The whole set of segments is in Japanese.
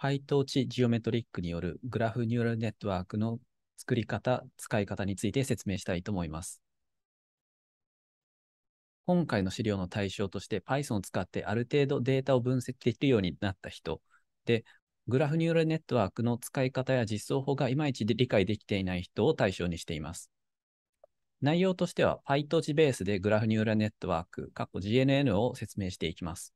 配当値ジオメトリックによるグラフニューラルネットワークの作り方、使い方について説明したいと思います。今回の資料の対象として Python を使ってある程度データを分析できるようになった人で、グラフニューラルネットワークの使い方や実装法がいまいち理解できていない人を対象にしています。内容としては PyTorch ベースでグラフニューラルネットワーク、GNN を説明していきます。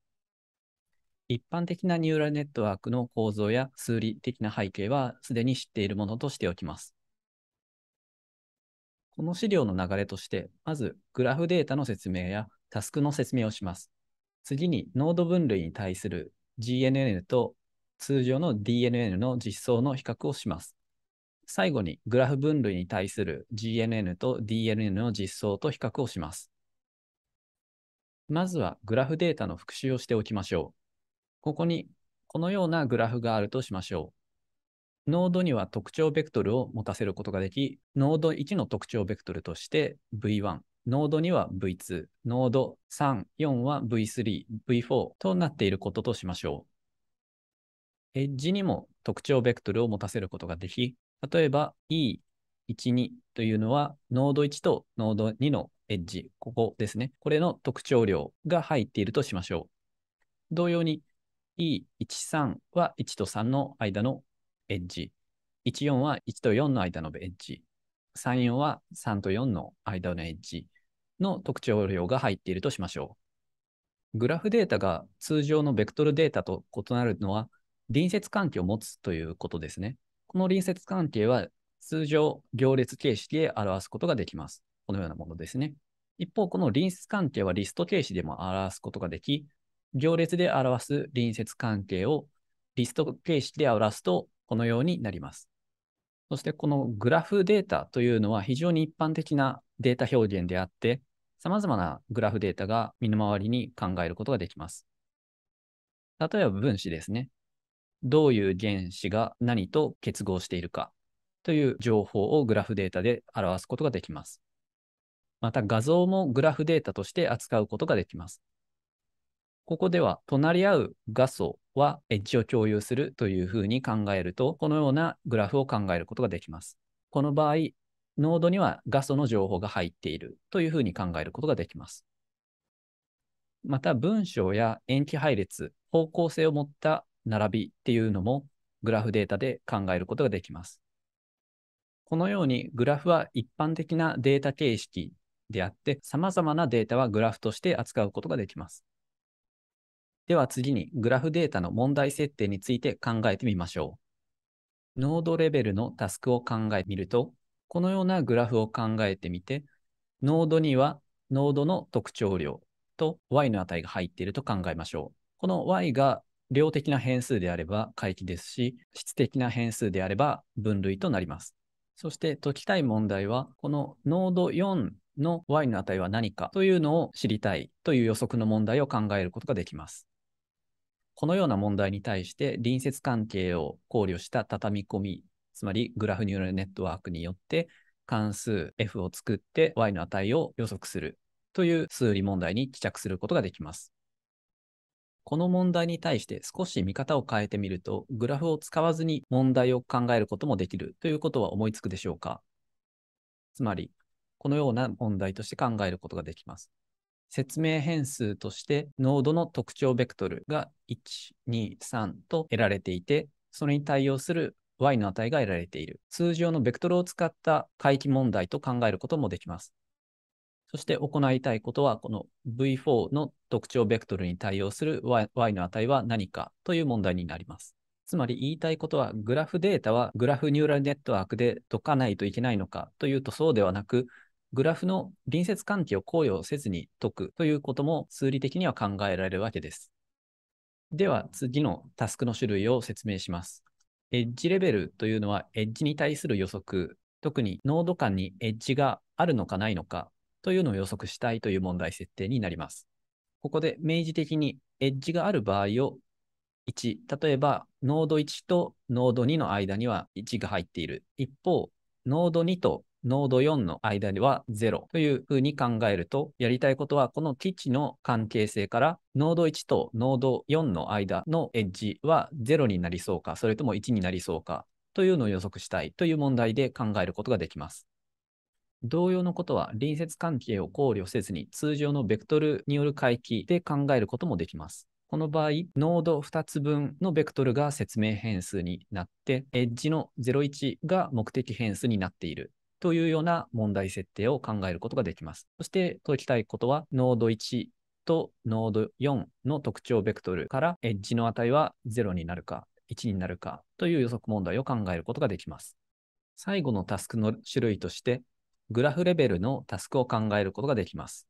一般的なニューラルネットワークの構造や数理的な背景はすでに知っているものとしておきます。この資料の流れとして、まずグラフデータの説明やタスクの説明をします。次にノード分類に対する GNN と通常の DNN の実装の比較をします。最後にグラフ分類に対する GNN と DNN の実装と比較をします。まずはグラフデータの復習をしておきましょう。ここにこのようなグラフがあるとしましょう。ノードには特徴ベクトルを持たせることができ、ノード1の特徴ベクトルとして V1、ノード2は V2、ノード3、4は V3、V4 となっていることとしましょう。エッジにも特徴ベクトルを持たせることができ、例えば E、12というのはノード1とノード2のエッジ、ここですね。これの特徴量が入っているとしましょう。同様に E13 は1と3の間のエッジ。14は1と4の間のエッジ。34は3と4の間のエッジの特徴量が入っているとしましょう。グラフデータが通常のベクトルデータと異なるのは隣接関係を持つということですね。この隣接関係は通常行列形式で表すことができます。このようなものですね。一方、この隣接関係はリスト形式でも表すことができ、行列で表す隣接関係をリスト形式で表すと、このようになります。そしてこのグラフデータというのは非常に一般的なデータ表現であって、様々なグラフデータが身の回りに考えることができます。例えば分子ですね。どういう原子が何と結合しているかという情報をグラフデータで表すことができます。また画像もグラフデータとして扱うことができます。ここでは隣り合う画素はエッジを共有するというふうに考えると、このようなグラフを考えることができます。この場合、ノードには画素の情報が入っているというふうに考えることができます。また文章や延期配列、方向性を持った並びっていうのもグラフデータで考えることができます。このようにグラフは一般的なデータ形式であって、様々なデータはグラフとして扱うことができます。では次にグラフデータの問題設定について考えてみましょう。ノードレベルのタスクを考えてみると、このようなグラフを考えてみて、ノードにはノードの特徴量と y の値が入っていると考えましょう。この y が量的な変数であれば回帰ですし、質的な変数であれば分類となります。そして解きたい問題は、このノード4の y の値は何かというのを知りたいという予測の問題を考えることができます。このような問題に対して隣接関係を考慮した畳み込み、つまりグラフニューラルネットワークによって関数 f を作って y の値を予測するという数理問題に帰着することができます。この問題に対して少し見方を変えてみると、グラフを使わずに問題を考えることもできるということは思いつくでしょうかつまり、このような問題として考えることができます。説明変数としてノードの特徴ベクトルが1、2、3と得られていて、それに対応する y の値が得られている。通常のベクトルを使った回帰問題と考えることもできます。そして行いたいことは、この V4 の特徴ベクトルに対応する y の値は何かという問題になります。つまり言いたいことは、グラフデータはグラフニューラルネットワークで解かないといけないのかというとそうではなく、グラフの隣接関係を考慮せずに解くということも数理的には考えられるわけです。では次のタスクの種類を説明します。エッジレベルというのはエッジに対する予測、特にノード間にエッジがあるのかないのかというのを予測したいという問題設定になります。ここで明示的にエッジがある場合を1、例えばノード1とノード2の間には1が入っている。一方、ノード2とノード4の間では0というふうに考えると、やりたいことはこの基地の関係性からノード1とノード4の間のエッジは0になりそうか、それとも1になりそうかというのを予測したいという問題で考えることができます。同様のことは隣接関係を考慮せずに通常のベクトルによる回帰で考えることもできます。この場合、ノード2つ分のベクトルが説明変数になって、エッジの01が目的変数になっているというような問題設定を考えることができます。そして解きたいことは、ノード1とノード4の特徴ベクトルからエッジの値は0になるか1になるかという予測問題を考えることができます。最後のタスクの種類として、グラフレベルのタスクを考えることができます。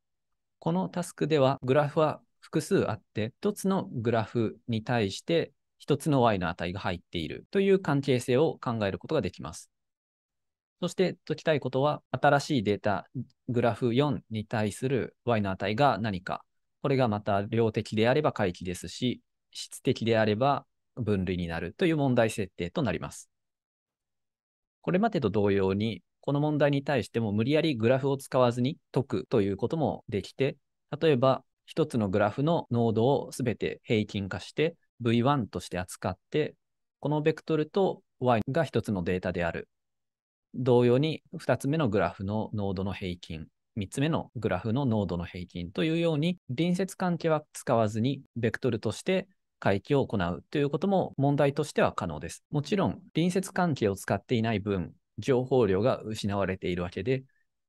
このタスクでは、グラフは複数あって、1つのグラフに対して1つの y の値が入っているという関係性を考えることができます。そして解きたいことは、新しいデータ、グラフ4に対する y の値が何か。これがまた量的であれば回帰ですし、質的であれば分類になるという問題設定となります。これまでと同様に、この問題に対しても無理やりグラフを使わずに解くということもできて、例えば1つのグラフの濃度をを全て平均化して V1 として扱って、このベクトルと Y が1つのデータである同様に2つ目のグラフの濃度の平均、3つ目のグラフの濃度の平均というように、隣接関係は使わずに、ベクトルとして回帰を行うということも問題としては可能です。もちろん、隣接関係を使っていない分、情報量が失われているわけで、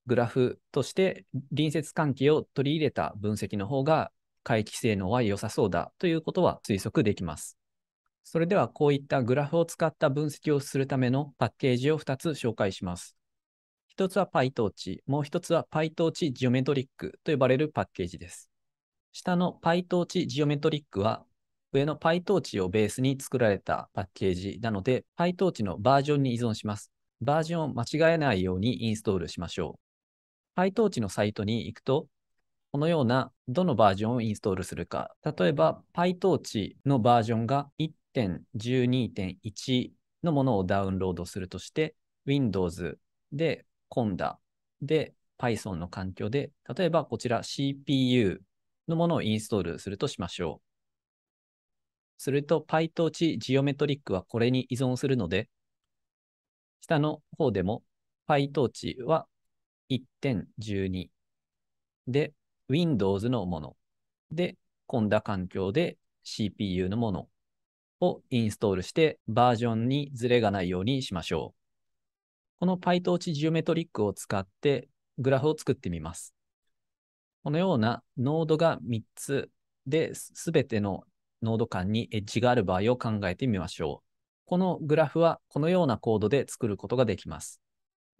グラフとして隣接関係を取り入れた分析の方が回帰性能は良さそうだということは推測できます。それではこういったグラフを使った分析をするためのパッケージを2つ紹介します。1つは PyTorch、もう1つは PyTorch Geometric と呼ばれるパッケージです。下の PyTorch Geometric は上の PyTorch をベースに作られたパッケージなので PyTorch のバージョンに依存します。バージョンを間違えないようにインストールしましょう。PyTorch のサイトに行くとこのようなどのバージョンをインストールするか。例えば PyTorch のバージョンが1 1.12.1のものをダウンロードするとして、Windows で Conda で Python の環境で、例えばこちら CPU のものをインストールするとしましょう。すると PyTorch Geometric はこれに依存するので、下の方でも PyTorch は1.12で Windows のもので、Conda 環境で CPU のものをインストールしてバージョンにズレがないようにしましょう。この PyTorch ジオメトリックを使ってグラフを作ってみます。このようなノードが3つで、全てのノード間にエッジがある場合を考えてみましょう。このグラフはこのようなコードで作ることができます。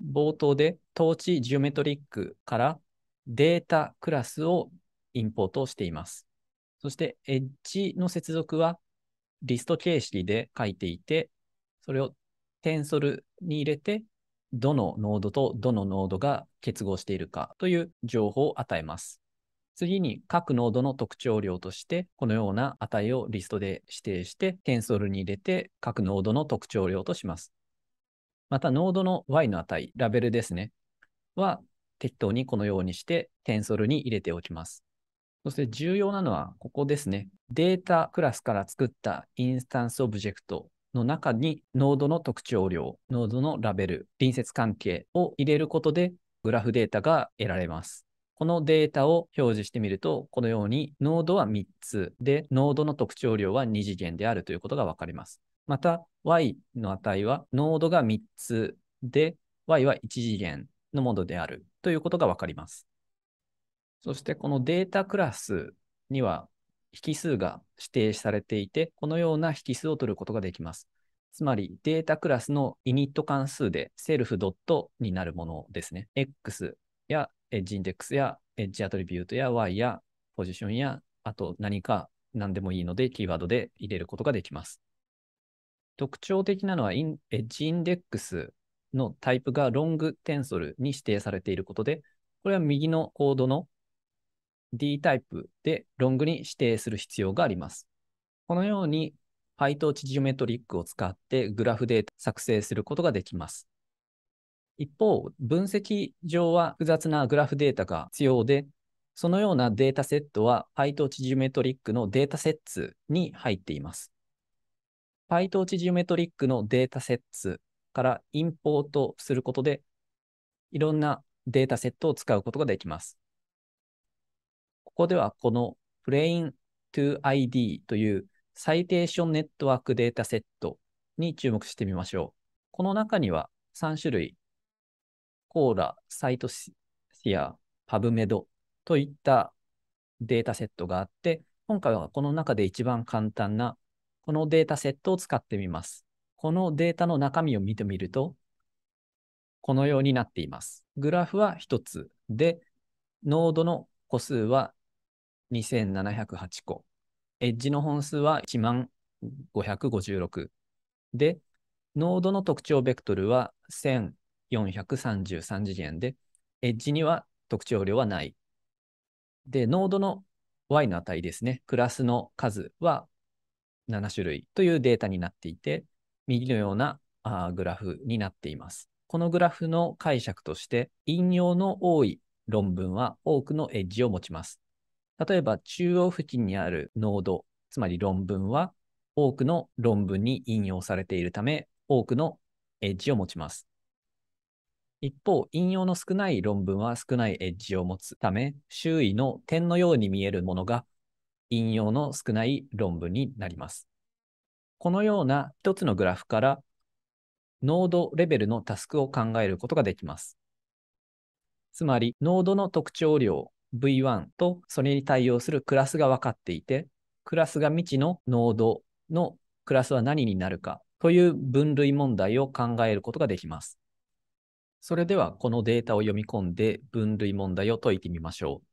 冒頭でトーチジオメトリックからデータクラスをインポートしています。そしてエッジの接続はリスト形式で書いていて、それをテンソルに入れて、どのノードとどのノードが結合しているかという情報を与えます。次に各ノードの特徴量として、このような値をリストで指定して、テンソルに入れて各ノードの特徴量とします。また、ノードの y の値、ラベルですね、は適当にこのようにしてテンソルに入れておきます。そして重要なのは、ここですね。データクラスから作ったインスタンスオブジェクトの中に、ノードの特徴量、ノードのラベル、隣接関係を入れることで、グラフデータが得られます。このデータを表示してみると、このようにノードは3つで、ノードの特徴量は2次元であるということがわかります。また、y の値はノードが3つで、y は1次元のものであるということがわかります。そしてこのデータクラスには引数が指定されていて、このような引数を取ることができます。つまりデータクラスのイニット関数でセルフドットになるものですね。x やエッジインデックスやエッジアトリビュートや y やポジションや、あと何か何でもいいのでキーワードで入れることができます。特徴的なのはエッジインデックスのタイプがロングテンソルに指定されていることで、これは右のコードの D タイプでロングに指定する必要があります。このように PyTorch ジオメトリックを使ってグラフデータ作成することができます。一方、分析上は複雑なグラフデータが必要で、そのようなデータセットは PyTorch ジオメトリックのデータセッツに入っています。PyTorch ジオメトリックのデータセッツからインポートすることで、いろんなデータセットを使うことができます。ここではこの Plain2ID というサイテーションネットワークデータセットに注目してみましょう。この中には3種類、コーラ、サイトシア、パブメドといったデータセットがあって、今回はこの中で一番簡単なこのデータセットを使ってみます。このデータの中身を見てみると、このようになっています。グラフは1つで、ノードの個数は2708個。エッジの本数は1万556。で、ノードの特徴ベクトルは1433次元で、エッジには特徴量はない。で、ノードの y の値ですね、クラスの数は7種類というデータになっていて、右のようなあグラフになっています。このグラフの解釈として、引用の多い論文は多くのエッジを持ちます。例えば、中央付近にあるノード、つまり論文は多くの論文に引用されているため、多くのエッジを持ちます。一方、引用の少ない論文は少ないエッジを持つため、周囲の点のように見えるものが引用の少ない論文になります。このような一つのグラフから、ノードレベルのタスクを考えることができます。つまり、ノードの特徴量 V1 とそれに対応するクラスが分かっていて、クラスが未知のノードのクラスは何になるかという分類問題を考えることができます。それではこのデータを読み込んで分類問題を解いてみましょう。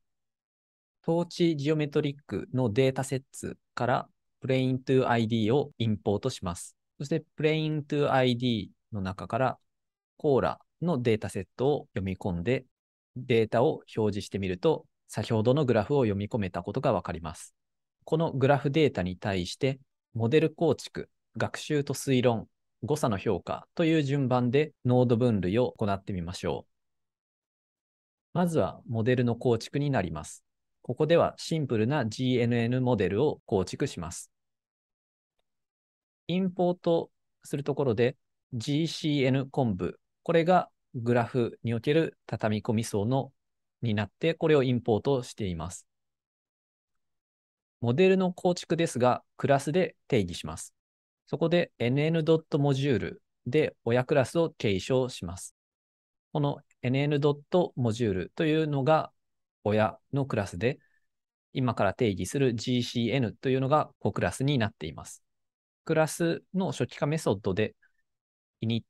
トーチジオメトリックのデータセッツからプレイン i n to ID をインポートします。そしてプレイン i n to ID の中からコーラのデータセットを読み込んでデータを表示してみると、先ほどのグラフを読み込めたことがわかります。このグラフデータに対して、モデル構築、学習と推論、誤差の評価という順番でノード分類を行ってみましょう。まずはモデルの構築になります。ここではシンプルな GNN モデルを構築します。インポートするところで GCN 昆布、これがグラフにおける畳み込み層のになって、これをインポートしています。モデルの構築ですが、クラスで定義します。そこで nn.module で親クラスを継承します。この nn.module というのが親のクラスで、今から定義する GCN というのが子クラスになっています。クラスの初期化メソッドで init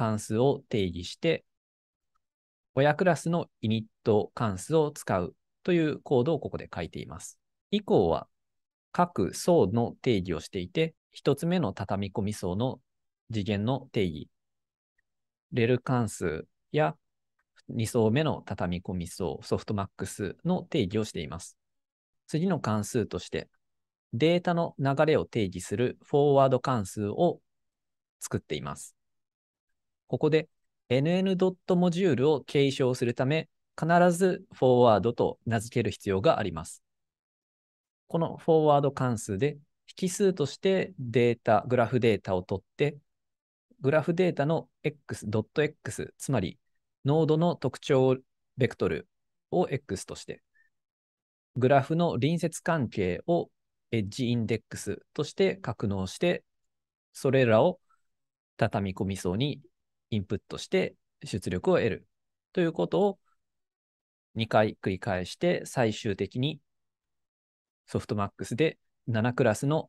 関数を定義して、親クラスのイニット関数を使うというコードをここで書いています。以降は各層の定義をしていて、1つ目の畳み込み層の次元の定義、レル関数や2層目の畳み込み層、ソフトマックスの定義をしています。次の関数として、データの流れを定義するフォーワード関数を作っています。ここで NN. モジュールを継承するため、必ずフォーワードと名付ける必要があります。このフォーワード関数で引数としてデータ、グラフデータを取って、グラフデータの x.x、つまりノードの特徴ベクトルを x として、グラフの隣接関係をエッジインデックスとして格納して、それらを畳み込み層にインプットして出力を得るということを2回繰り返して最終的にソフトマックスで7クラスの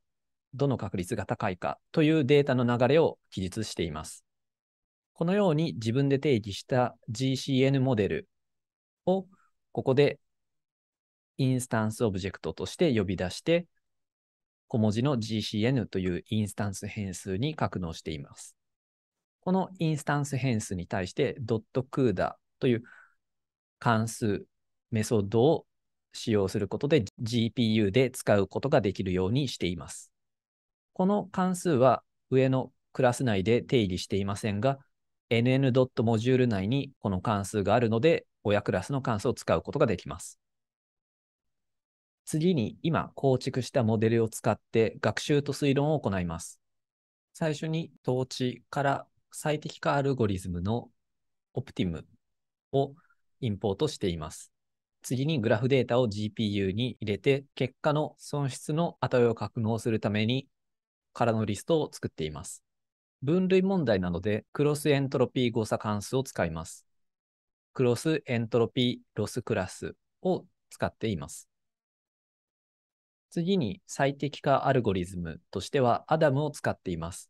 どの確率が高いかというデータの流れを記述しています。このように自分で定義した GCN モデルをここでインスタンスオブジェクトとして呼び出して小文字の GCN というインスタンス変数に格納しています。このインスタンス変数に対してドットクーダという関数メソッドを使用することで GPU で使うことができるようにしています。この関数は上のクラス内で定義していませんが、nn.module 内にこの関数があるので、親クラスの関数を使うことができます。次に今構築したモデルを使って学習と推論を行います。最初に統治から最適化アルゴリズムのオプティムをインポートしています。次にグラフデータを GPU に入れて、結果の損失の値を格納するために空のリストを作っています。分類問題なので、クロスエントロピー誤差関数を使います。クロスエントロピーロスクラスを使っています。次に最適化アルゴリズムとしてはアダムを使っています。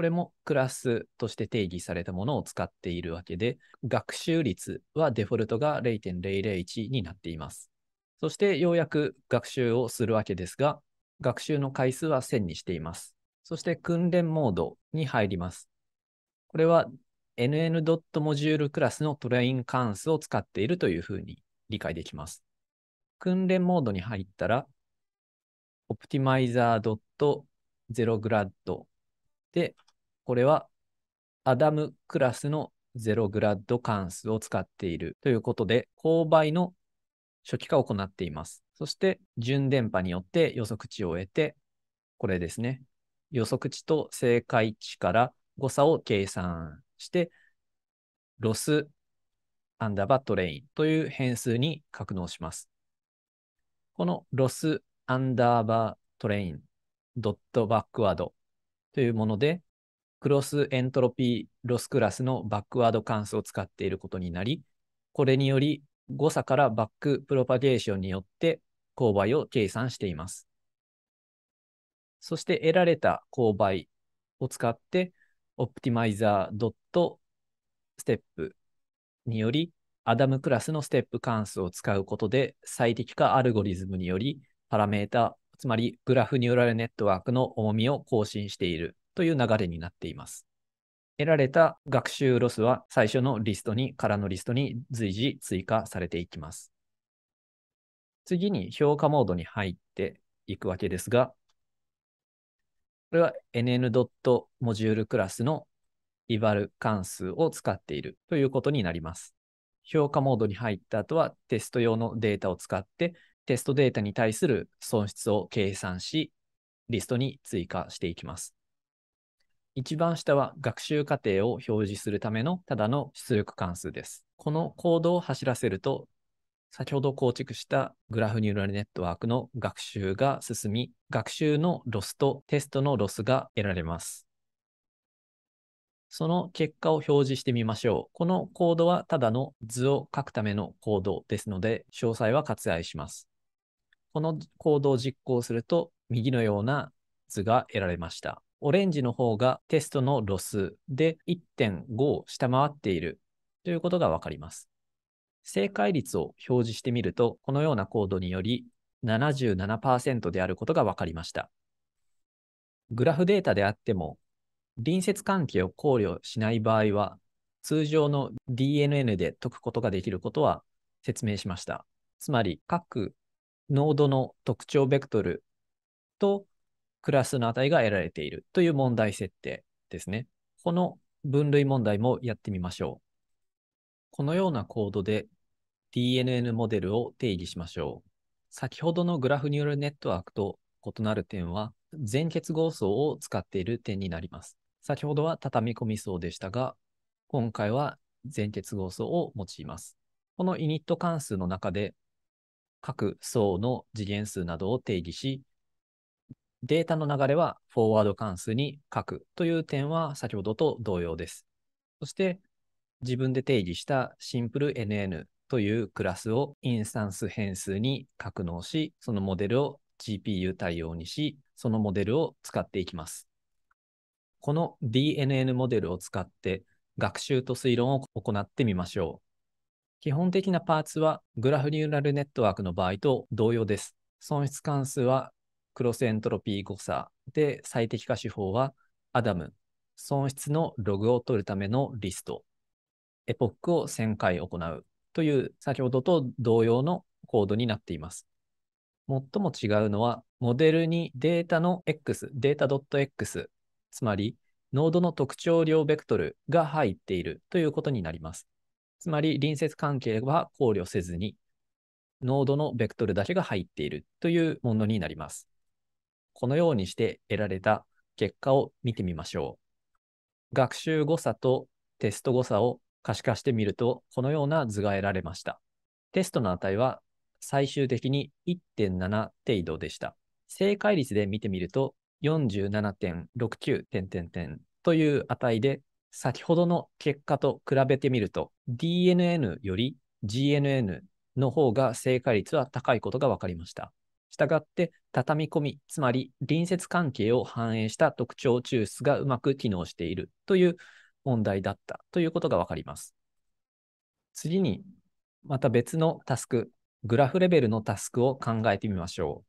これもクラスとして定義されたものを使っているわけで、学習率はデフォルトが0.001になっています。そしてようやく学習をするわけですが、学習の回数は1000にしています。そして訓練モードに入ります。これは nn.module クラスのトレイン関数を使っているというふうに理解できます。訓練モードに入ったら、o p t i m i z e r 0 g r a d でこれはアダムクラスのゼログラッド関数を使っているということで、勾配の初期化を行っています。そして、順電波によって予測値を得て、これですね。予測値と正解値から誤差を計算して、ロスアンダーバートレインという変数に格納します。このロスアンダーバートレインドットバックワードというもので、クロスエントロピーロスクラスのバックワード関数を使っていることになり、これにより誤差からバックプロパゲーションによって勾配を計算しています。そして得られた勾配を使って、オプティマイザー .step により、アダムクラスのステップ関数を使うことで最適化アルゴリズムにより、パラメータ、つまりグラフニューラルネットワークの重みを更新しているという流れになっています。得られた学習ロスは最初のリストに、空のリストに随時追加されていきます。次に評価モードに入っていくわけですが、これは nn.module クラスのイ a ル関数を使っているということになります。評価モードに入った後はテスト用のデータを使ってテストデータに対する損失を計算し、リストに追加していきます。一番下は学習過程を表示するためのただの出力関数です。このコードを走らせると、先ほど構築したグラフニューラルネットワークの学習が進み、学習のロスとテストのロスが得られます。その結果を表示してみましょう。このコードはただの図を書くためのコードですので、詳細は割愛します。このコードを実行すると、右のような図が得られました。オレンジの方がテストのロスで1.5を下回っているということがわかります。正解率を表示してみると、このようなコードにより77%であることがわかりました。グラフデータであっても、隣接関係を考慮しない場合は、通常の DNN で解くことができることは説明しました。つまり、各ノードの特徴ベクトルとクラスの値が得られているという問題設定ですね。この分類問題もやってみましょう。このようなコードで DNN モデルを定義しましょう。先ほどのグラフニューラルネットワークと異なる点は、全結合層を使っている点になります。先ほどは畳み込み層でしたが、今回は全結合層を用います。このイニット関数の中で、各層の次元数などを定義し、データの流れはフォワード関数に書くという点は先ほどと同様です。そして自分で定義したシンプル NN というクラスをインスタンス変数に格納し、そのモデルを GPU 対応にし、そのモデルを使っていきます。この DNN モデルを使って学習と推論を行ってみましょう。基本的なパーツはグラフニューラルネットワークの場合と同様です。損失関数はクロスエントロピー誤差で最適化手法はアダム、損失のログを取るためのリスト、エポックを1000回行うという先ほどと同様のコードになっています。最も違うのは、モデルにデータの X、データ .x、つまりノードの特徴量ベクトルが入っているということになります。つまり隣接関係は考慮せずに、ノードのベクトルだけが入っているというものになります。このようにして得られた結果を見てみましょう。学習誤差とテスト誤差を可視化してみると、このような図が得られました。テストの値は最終的に1.7程度でした。正解率で見てみると、47.69点点点という値で、先ほどの結果と比べてみると、DNN より GNN の方が正解率は高いことが分かりました。したがって、畳み込み、つまり隣接関係を反映した特徴抽出がうまく機能しているという問題だったということがわかります。次に、また別のタスク、グラフレベルのタスクを考えてみましょ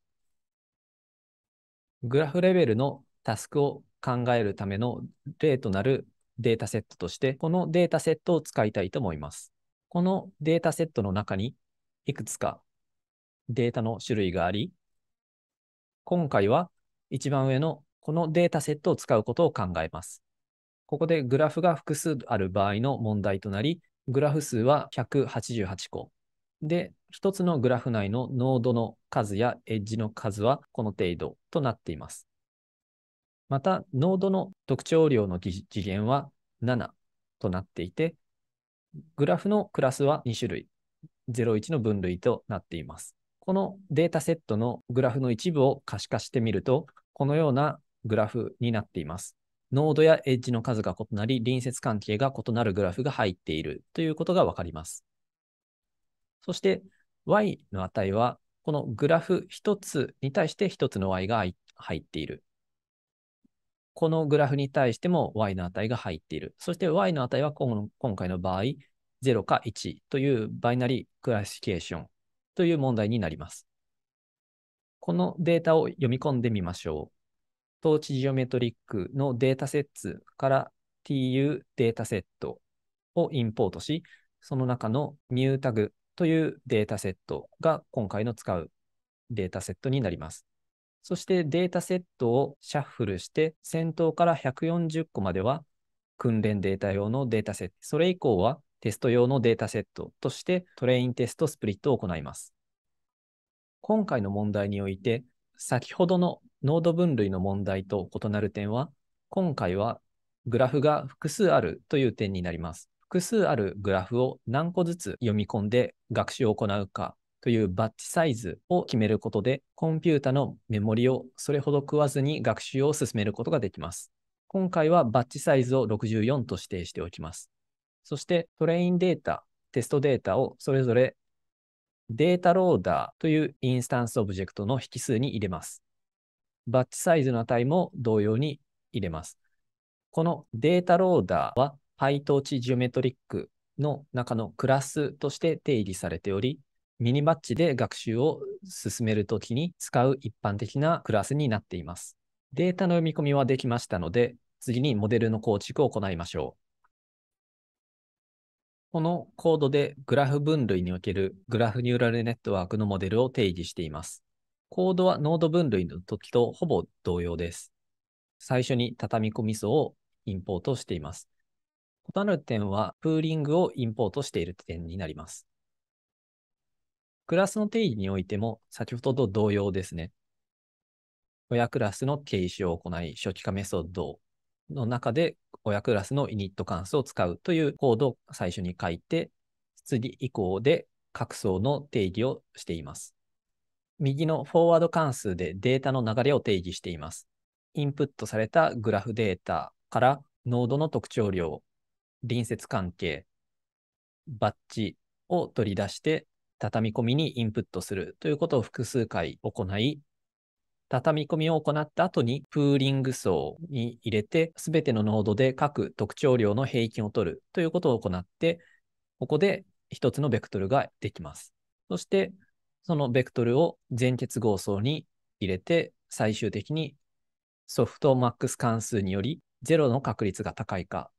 う。グラフレベルのタスクを考えるための例となるデータセットとして、このデータセットを使いたいと思います。このデータセットの中に、いくつかデータの種類があり、今回は一番上のこのデータセットを使うことを考えます。ここでグラフが複数ある場合の問題となり、グラフ数は188個。で、1つのグラフ内のノードの数やエッジの数はこの程度となっています。また、ノードの特徴量の次元は7となっていて、グラフのクラスは2種類、01の分類となっています。このデータセットのグラフの一部を可視化してみると、このようなグラフになっています。ノードやエッジの数が異なり、隣接関係が異なるグラフが入っているということがわかります。そして y の値は、このグラフ1つに対して1つの y が入っている。このグラフに対しても y の値が入っている。そして y の値は今回の場合、0か1というバイナリークラシフィケーションという問題になります。このデータを読み込んでみましょう。トーチジオメトリックのデータセッツから tu データセットをインポートし、その中のュータグというデータセットが今回の使うデータセットになります。そしてデータセットをシャッフルして先頭から140個までは訓練データ用のデータセット、それ以降はテスト用のデータセットとしてトレインテストスプリットを行います。今回の問題において、先ほどのノード分類の問題と異なる点は、今回はグラフが複数あるという点になります。複数あるグラフを何個ずつ読み込んで学習を行うかというバッチサイズを決めることで、コンピュータのメモリをそれほど食わずに学習を進めることができます。今回はバッチサイズを64と指定しておきます。そしてトレインデータ、テストデータをそれぞれデータローダーというインスタンスオブジェクトの引数に入れます。バッチサイズの値も同様に入れます。このデータローダーは PyTorch ジオメトリックの中のクラスとして定義されており、ミニバッチで学習を進めるときに使う一般的なクラスになっています。データの読み込みはできましたので、次にモデルの構築を行いましょう。このコードでグラフ分類におけるグラフニューラルネットワークのモデルを定義しています。コードはノード分類の時とほぼ同様です。最初に畳み込み素をインポートしています。異なる点はプーリングをインポートしている点になります。クラスの定義においても先ほどと同様ですね。親クラスの形式を行い、初期化メソッドの中で親クラスのイニット関数を使うというコードを最初に書いて、次以降で各層の定義をしています。右のフォワード関数でデータの流れを定義しています。インプットされたグラフデータからノードの特徴量、隣接関係、バッジを取り出して、畳み込みにインプットするということを複数回行い、畳み込みを行った後にプーリング層に入れて、すべてのノードで各特徴量の平均を取るということを行って、ここで一つのベクトルができます。そして、そのベクトルを全結合層に入れて、最終的にソフトマックス関数により0の確率が高いか、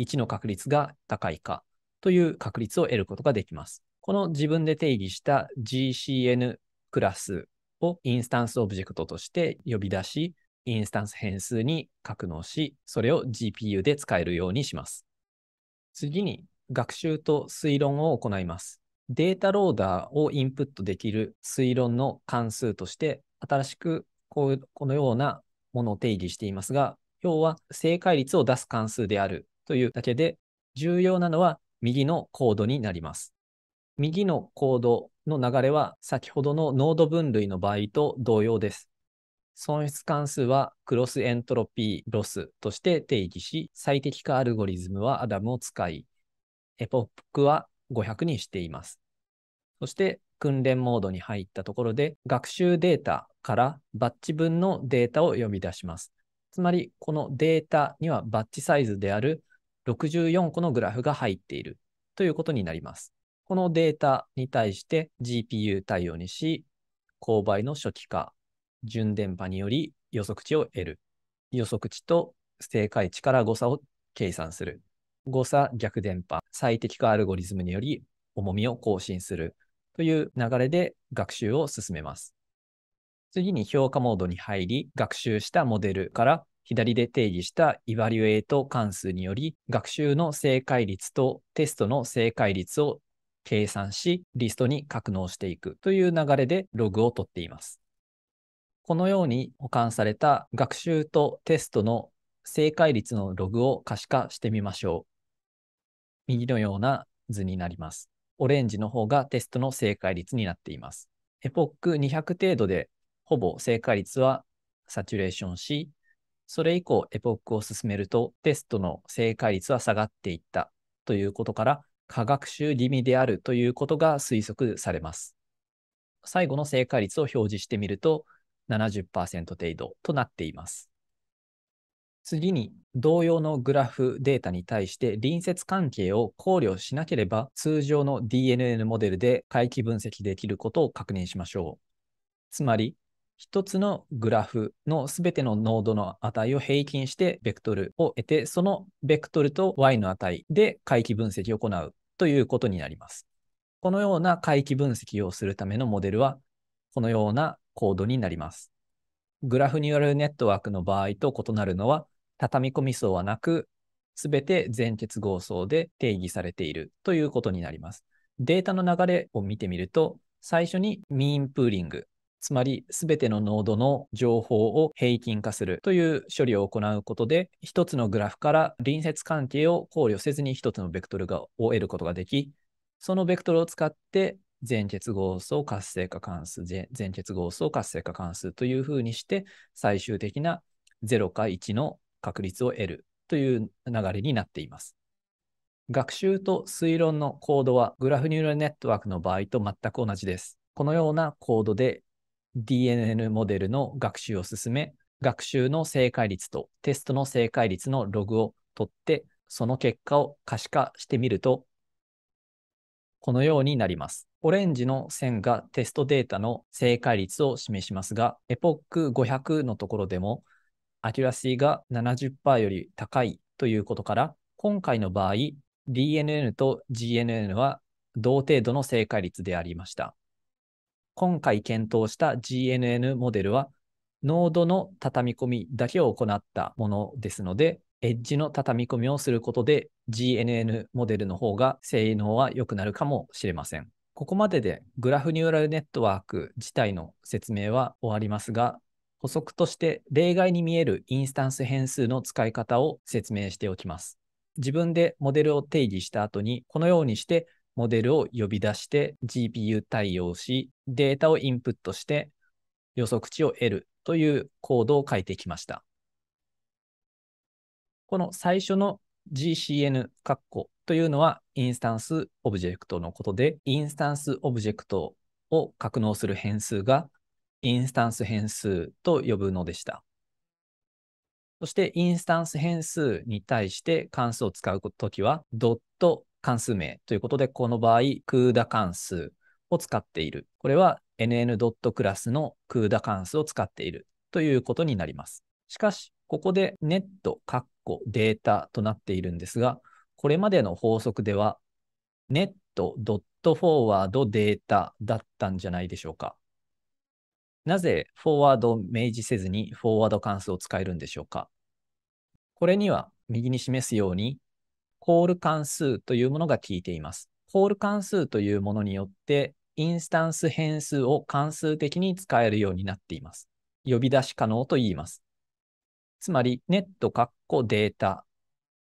1の確率が高いかという確率を得ることができます。この自分で定義した GCN クラスをインスタンスオブジェクトとして呼び出し、インスタンス変数に格納し、それを GPU で使えるようにします。次に、学習と推論を行います。データローダーをインプットできる推論の関数として、新しくこうこのようなものを定義していますが、要は正解率を出す関数であるというだけで、重要なのは右のコードになります。右のコードの流れは先ほどの濃度分類の場合と同様です。損失関数はクロスエントロピーロスとして定義し、最適化アルゴリズムはアダムを使い、エポックは500にしています。そして訓練モードに入ったところで、学習データからバッチ分のデータを呼び出します。つまり、このデータにはバッチサイズである64個のグラフが入っているということになります。このデータに対して GPU 対応にし、勾配の初期化、順電波により予測値を得る。予測値と正解値から誤差を計算する。誤差逆電波、最適化アルゴリズムにより重みを更新する。という流れで学習を進めます。次に評価モードに入り、学習したモデルから左で定義したイバリュエート関数により、学習の正解率とテストの正解率を計算し、リストに格納していくという流れでログを取っています。このように保管された学習とテストの正解率のログを可視化してみましょう。右のような図になります。オレンジの方がテストの正解率になっています。エポック200程度でほぼ正解率はサチュレーションし、それ以降エポックを進めるとテストの正解率は下がっていったということから、過学習気味であるということが推測されます。最後の正解率を表示してみると70%程度となっています。次に同様のグラフデータに対して隣接関係を考慮しなければ通常の DNN モデルで回帰分析できることを確認しましょう。つまり1つのグラフのすべてのノードの値を平均してベクトルを得て、そのベクトルと y の値で回帰分析を行うということになります。このような回帰分析をするためのモデルは、このようなコードになります。グラフニューラルネットワークの場合と異なるのは、畳み込み層はなく、すべて全結合層で定義されているということになります。データの流れを見てみると、最初にミーンプーリングつまりすべてのノードの情報を平均化するという処理を行うことで、一つのグラフから隣接関係を考慮せずに一つのベクトルを得ることができ、そのベクトルを使って全結合素活性化関数、全結合素活性化関数というふうにして、最終的な0か1の確率を得るという流れになっています。学習と推論のコードはグラフニューラルネットワークの場合と全く同じです。このようなコードで DNN モデルの学習を進め、学習の正解率とテストの正解率のログを取って、その結果を可視化してみると、このようになります。オレンジの線がテストデータの正解率を示しますが、エポック500のところでも、アキュラシーが70%より高いということから、今回の場合、DNN と GNN は同程度の正解率でありました。今回検討した GNN モデルは、ノードの畳み込みだけを行ったものですので、エッジの畳み込みをすることで GNN モデルの方が性能は良くなるかもしれません。ここまででグラフニューラルネットワーク自体の説明は終わりますが、補足として例外に見えるインスタンス変数の使い方を説明しておきます。自分でモデルを定義した後に、このようにしてモデルを呼び出して GPU 対応し、データをインプットして予測値を得るというコードを書いてきました。この最初の GCN 括弧というのはインスタンスオブジェクトのことで、インスタンスオブジェクトを格納する変数がインスタンス変数と呼ぶのでした。そしてインスタンス変数に対して関数を使うときは、ドット関数名ということで、この場合、クーダ関数を使っている。これは nn.class のクーダ関数を使っているということになります。しかし、ここで net、カッコ、データとなっているんですが、これまでの法則では net.forward データだったんじゃないでしょうか。なぜフォワードを明示せずにフォワード関数を使えるんでしょうかこれには右に示すようにコール関数というものが効いています。コール関数というものによって、インスタンス変数を関数的に使えるようになっています。呼び出し可能と言います。つまり、ネットカッコデータ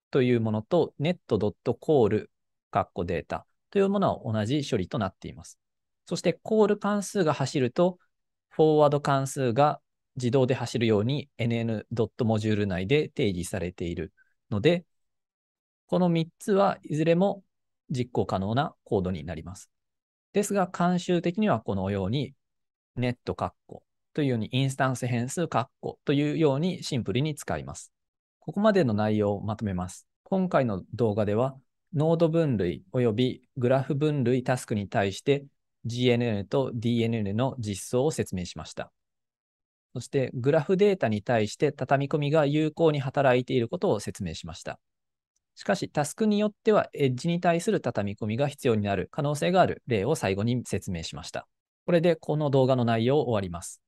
というものと、ネットドットコールカッコデータというものは同じ処理となっています。そして、コール関数が走ると、フォワード関数が自動で走るように nn.module 内で定義されているので、この3つはいずれも実行可能なコードになります。ですが、慣習的にはこのように、ネット括弧というようにインスタンス変数括弧というようにシンプルに使います。ここまでの内容をまとめます。今回の動画では、ノード分類及びグラフ分類タスクに対して GNN と DNN の実装を説明しました。そして、グラフデータに対して畳み込みが有効に働いていることを説明しました。しかし、タスクによってはエッジに対する畳み込みが必要になる可能性がある例を最後に説明しました。これでこの動画の内容を終わります。